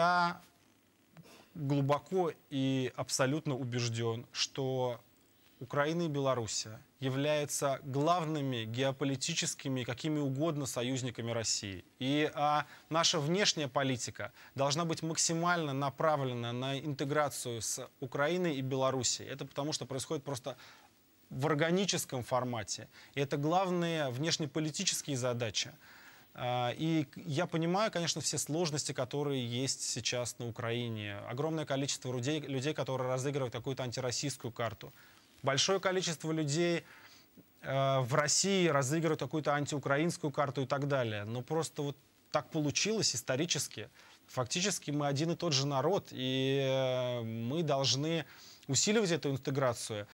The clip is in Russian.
Я глубоко и абсолютно убежден, что Украина и Беларусь являются главными геополитическими, какими угодно союзниками России. И а, наша внешняя политика должна быть максимально направлена на интеграцию с Украиной и Белоруссией. Это потому, что происходит просто в органическом формате. И это главные внешнеполитические задачи. А, и я понимаю, конечно, все сложности, которые есть сейчас на Украине. Огромное количество людей, людей которые разыгрывают какую-то антироссийскую карту. Большое количество людей э, в России разыгрывают какую-то антиукраинскую карту и так далее. Но просто вот так получилось исторически. Фактически мы один и тот же народ, и э, мы должны усиливать эту интеграцию.